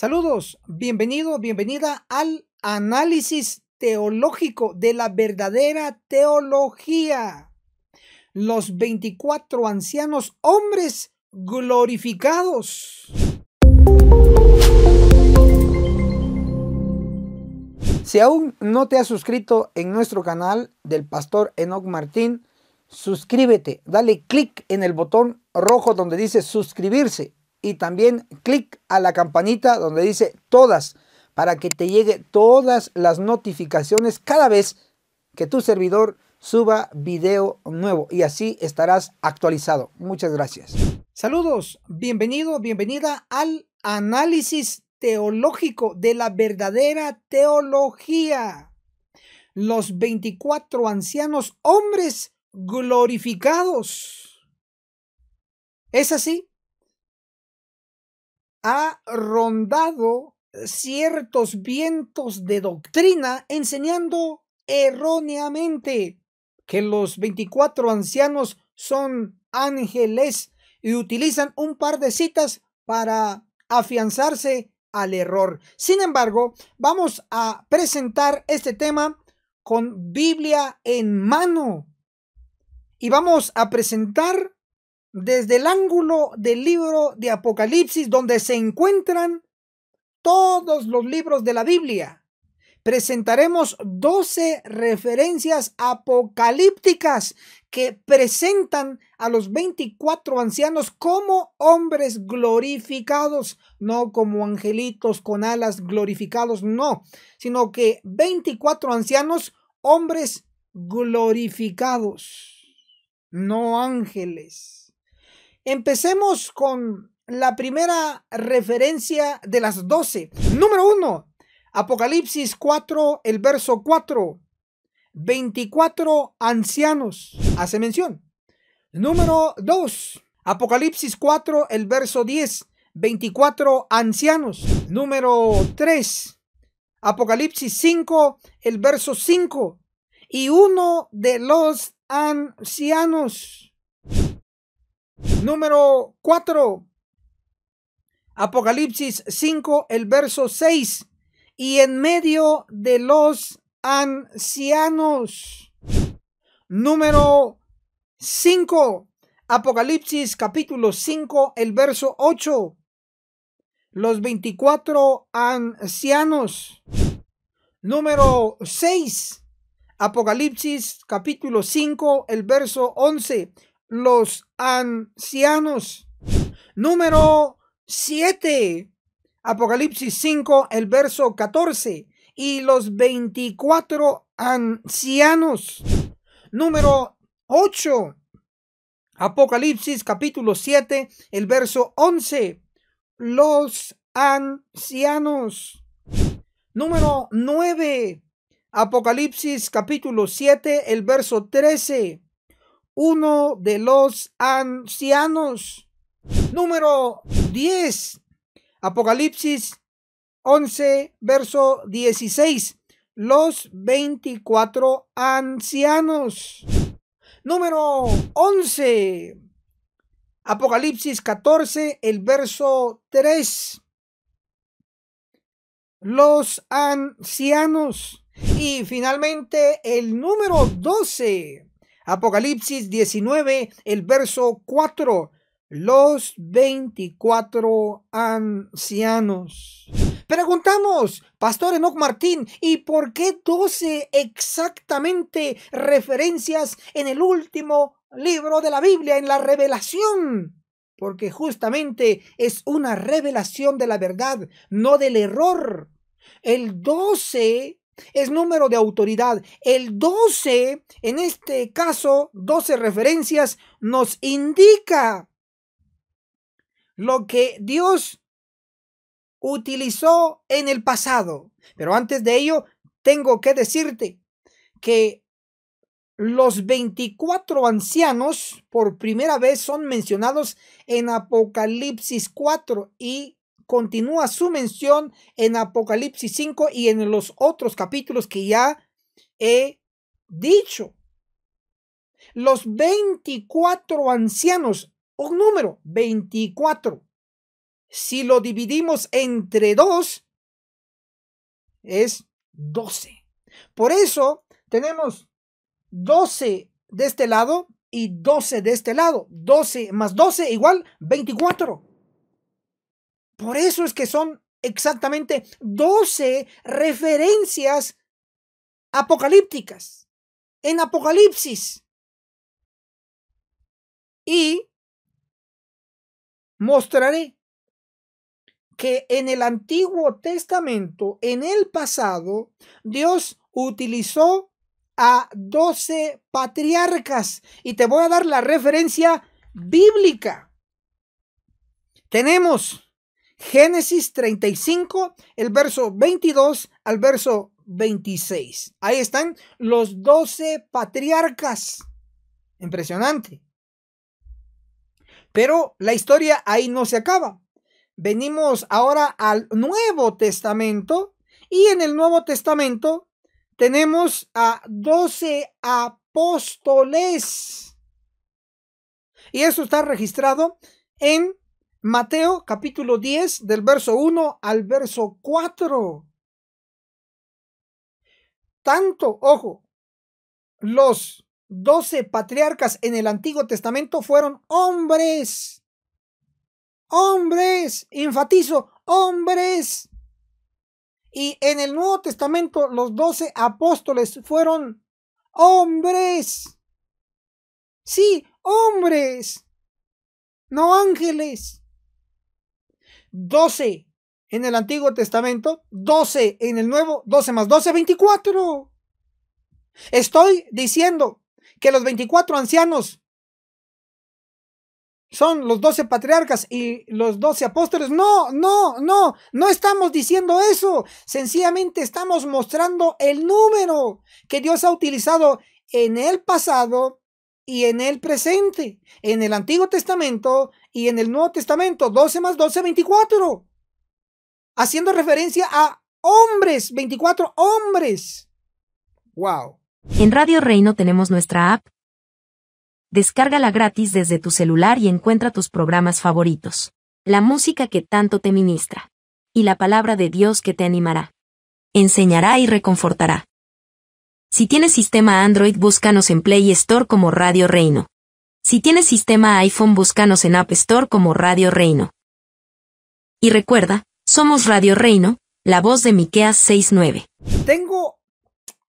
Saludos, bienvenido, bienvenida al análisis teológico de la verdadera teología. Los 24 ancianos hombres glorificados. Si aún no te has suscrito en nuestro canal del pastor Enoch Martín, suscríbete, dale click en el botón rojo donde dice suscribirse y también clic a la campanita donde dice todas para que te llegue todas las notificaciones cada vez que tu servidor suba video nuevo y así estarás actualizado. Muchas gracias. Saludos, bienvenido, bienvenida al análisis teológico de la verdadera teología. Los 24 ancianos hombres glorificados. ¿Es así? ha rondado ciertos vientos de doctrina enseñando erróneamente que los 24 ancianos son ángeles y utilizan un par de citas para afianzarse al error. Sin embargo, vamos a presentar este tema con Biblia en mano y vamos a presentar desde el ángulo del libro de Apocalipsis, donde se encuentran todos los libros de la Biblia. Presentaremos 12 referencias apocalípticas que presentan a los 24 ancianos como hombres glorificados, no como angelitos con alas glorificados, no, sino que 24 ancianos, hombres glorificados, no ángeles. Empecemos con la primera referencia de las doce. Número uno, Apocalipsis 4, el verso 4. 24 ancianos hace mención. Número 2, Apocalipsis 4, el verso 10. 24 ancianos. Número 3, Apocalipsis 5, el verso 5. Y uno de los ancianos Número 4. Apocalipsis 5, el verso 6. Y en medio de los ancianos. Número 5. Apocalipsis capítulo 5, el verso 8. Los 24 ancianos. Número 6. Apocalipsis capítulo 5, el verso 11 los ancianos. Número 7. Apocalipsis 5, el verso 14. Y los 24 ancianos. Número 8. Apocalipsis capítulo 7, el verso 11. Los ancianos. Número 9. Apocalipsis capítulo 7, el verso 13 uno de los ancianos. Número 10. Apocalipsis 11, verso 16. Los 24 ancianos. Número 11. Apocalipsis 14, el verso 3. Los ancianos. Y finalmente el número 12. Apocalipsis 19, el verso 4. Los 24 ancianos. Preguntamos, Pastor Enoch Martín, ¿y por qué 12 exactamente referencias en el último libro de la Biblia, en la revelación? Porque justamente es una revelación de la verdad, no del error. El 12 es número de autoridad. El 12, en este caso, 12 referencias, nos indica lo que Dios utilizó en el pasado. Pero antes de ello, tengo que decirte que los 24 ancianos por primera vez son mencionados en Apocalipsis 4 y continúa su mención en Apocalipsis 5 y en los otros capítulos que ya he dicho. Los 24 ancianos, un número 24. Si lo dividimos entre dos, es 12. Por eso tenemos 12 de este lado y 12 de este lado. 12 más 12 igual 24. Por eso es que son exactamente 12 referencias apocalípticas en Apocalipsis. Y mostraré que en el Antiguo Testamento, en el pasado, Dios utilizó a 12 patriarcas. Y te voy a dar la referencia bíblica. Tenemos Génesis 35, el verso 22 al verso 26. Ahí están los doce patriarcas. Impresionante. Pero la historia ahí no se acaba. Venimos ahora al Nuevo Testamento y en el Nuevo Testamento tenemos a 12 apóstoles. Y eso está registrado en Mateo capítulo 10 del verso 1 al verso 4. Tanto, ojo, los doce patriarcas en el Antiguo Testamento fueron hombres. Hombres, enfatizo, hombres. Y en el Nuevo Testamento los doce apóstoles fueron hombres. Sí, hombres. No ángeles. 12 en el Antiguo Testamento, 12 en el Nuevo, 12 más 12, 24. Estoy diciendo que los 24 ancianos son los 12 patriarcas y los 12 apóstoles. No, no, no, no estamos diciendo eso. Sencillamente estamos mostrando el número que Dios ha utilizado en el pasado y en el presente, en el Antiguo Testamento y en el Nuevo Testamento 12 más 12, 24. Haciendo referencia a hombres, 24 hombres. ¡Wow! En Radio Reino tenemos nuestra app. Descárgala gratis desde tu celular y encuentra tus programas favoritos. La música que tanto te ministra. Y la palabra de Dios que te animará. Enseñará y reconfortará. Si tienes sistema Android, búscanos en Play Store como Radio Reino. Si tienes sistema iPhone, búscanos en App Store como Radio Reino. Y recuerda, somos Radio Reino, la voz de Miqueas 69. Tengo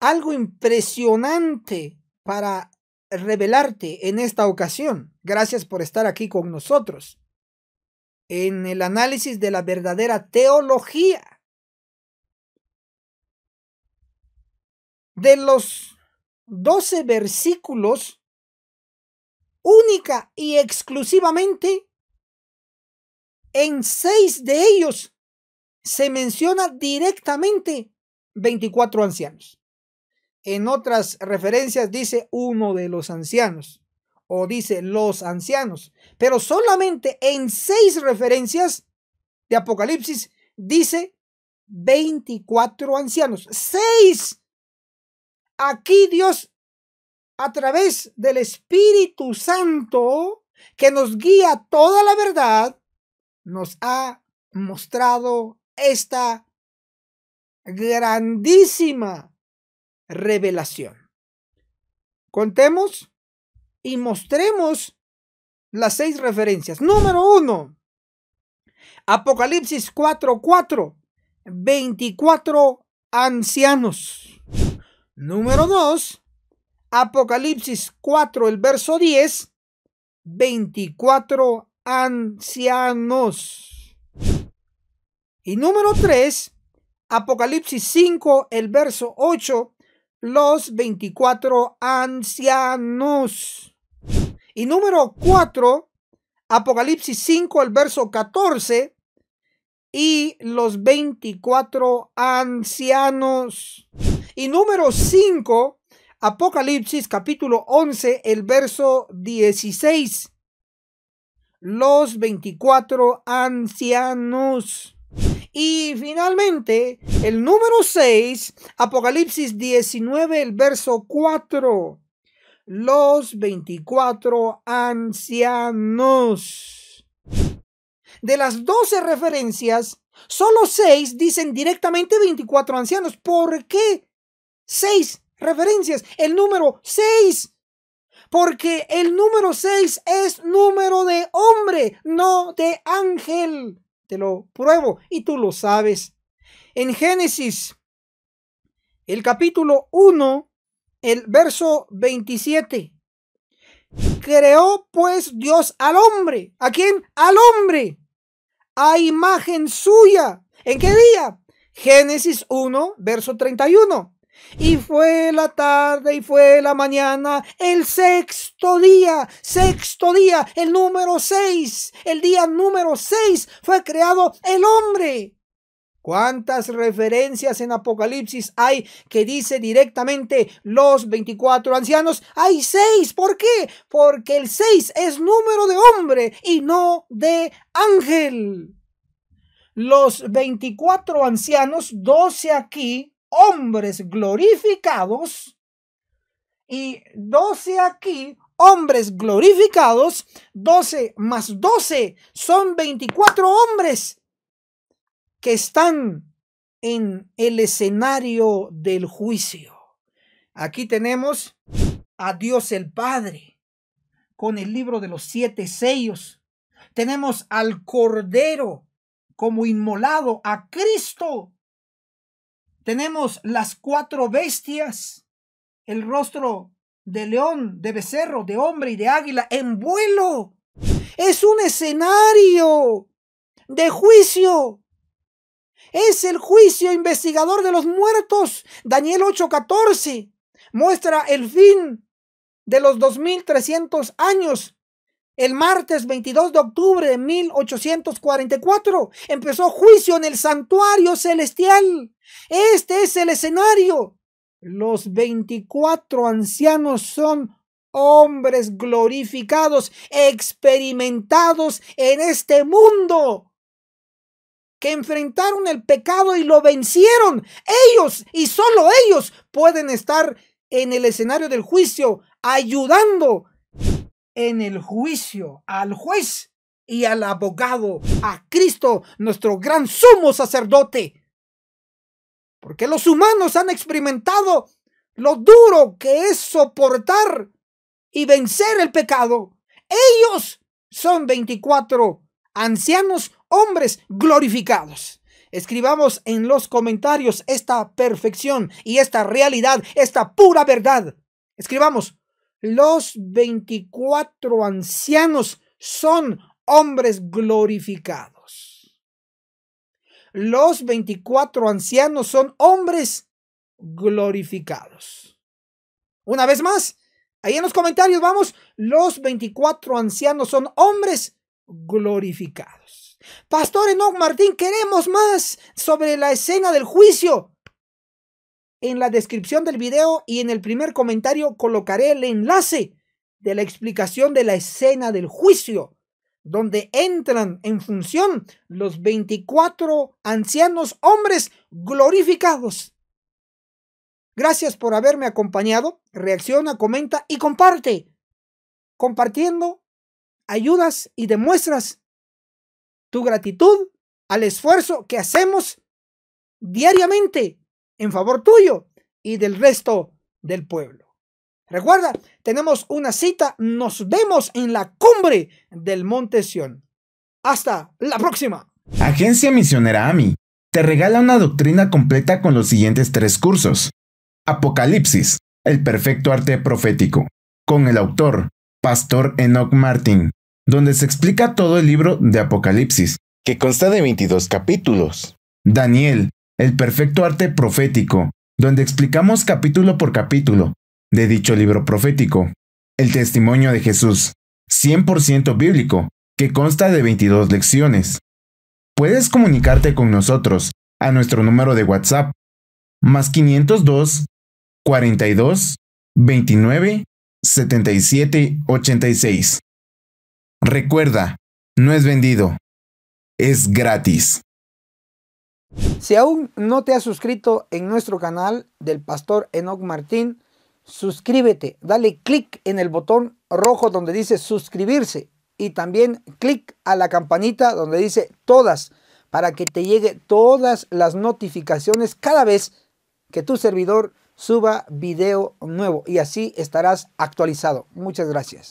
algo impresionante para revelarte en esta ocasión. Gracias por estar aquí con nosotros. En el análisis de la verdadera teología de los 12 versículos única y exclusivamente en seis de ellos se menciona directamente 24 ancianos. En otras referencias dice uno de los ancianos o dice los ancianos, pero solamente en seis referencias de Apocalipsis dice 24 ancianos. Seis. Aquí Dios a través del Espíritu Santo que nos guía toda la verdad, nos ha mostrado esta grandísima revelación. Contemos y mostremos las seis referencias. Número uno, Apocalipsis 4:4, 24 ancianos. Número dos, Apocalipsis 4, el verso 10, 24 ancianos. Y número 3, Apocalipsis 5, el verso 8, los 24 ancianos. Y número 4, Apocalipsis 5, el verso 14, y los 24 ancianos. Y número 5, Apocalipsis capítulo 11, el verso 16. Los 24 ancianos. Y finalmente, el número 6, Apocalipsis 19, el verso 4. Los 24 ancianos. De las 12 referencias, solo 6 dicen directamente 24 ancianos. ¿Por qué? 6 referencias, el número 6. Porque el número 6 es número de hombre, no de ángel. Te lo pruebo y tú lo sabes. En Génesis, el capítulo 1, el verso 27. Creó pues Dios al hombre. ¿A quién? Al hombre. A imagen suya. ¿En qué día? Génesis 1, verso 31. Y fue la tarde y fue la mañana, el sexto día, sexto día, el número seis, el día número seis fue creado el hombre. ¿Cuántas referencias en Apocalipsis hay que dice directamente los 24 ancianos? Hay seis. ¿Por qué? Porque el seis es número de hombre y no de ángel. Los 24 ancianos, doce aquí, hombres glorificados. Y doce aquí, hombres glorificados, doce más doce son veinticuatro hombres que están en el escenario del juicio. Aquí tenemos a Dios el Padre con el libro de los siete sellos. Tenemos al Cordero como inmolado, a Cristo tenemos las cuatro bestias, el rostro de león, de becerro, de hombre y de águila en vuelo. Es un escenario de juicio. Es el juicio investigador de los muertos. Daniel 8:14 muestra el fin de los 2300 años. El martes 22 de octubre de 1844 empezó juicio en el santuario celestial. Este es el escenario. Los 24 ancianos son hombres glorificados, experimentados en este mundo, que enfrentaron el pecado y lo vencieron. Ellos y solo ellos pueden estar en el escenario del juicio, ayudando en el juicio al juez y al abogado, a Cristo, nuestro gran sumo sacerdote. Porque los humanos han experimentado lo duro que es soportar y vencer el pecado. Ellos son 24 ancianos hombres glorificados. Escribamos en los comentarios esta perfección y esta realidad, esta pura verdad. Escribamos, los 24 ancianos son hombres glorificados los 24 ancianos son hombres glorificados. Una vez más, ahí en los comentarios vamos, los 24 ancianos son hombres glorificados. Pastor Enoch Martín, queremos más sobre la escena del juicio. En la descripción del video y en el primer comentario colocaré el enlace de la explicación de la escena del juicio donde entran en función los 24 ancianos hombres glorificados. Gracias por haberme acompañado. Reacciona, comenta y comparte. Compartiendo, ayudas y demuestras tu gratitud al esfuerzo que hacemos diariamente en favor tuyo y del resto del pueblo. Recuerda, tenemos una cita. Nos vemos en la cumbre del Monte Sión. Hasta la próxima. Agencia Misionera AMI te regala una doctrina completa con los siguientes tres cursos. Apocalipsis, el perfecto arte profético, con el autor, Pastor Enoch Martin, donde se explica todo el libro de Apocalipsis, que consta de 22 capítulos. Daniel, el perfecto arte profético, donde explicamos capítulo por capítulo de dicho libro profético, el testimonio de Jesús, 100% bíblico, que consta de 22 lecciones. Puedes comunicarte con nosotros a nuestro número de WhatsApp más 502 42 29 77 86. Recuerda, no es vendido, es gratis. Si aún no te has suscrito en nuestro canal del pastor Enoch Martín, suscríbete, dale clic en el botón rojo donde dice suscribirse y también clic a la campanita donde dice todas para que te llegue todas las notificaciones cada vez que tu servidor suba video nuevo y así estarás actualizado. Muchas gracias.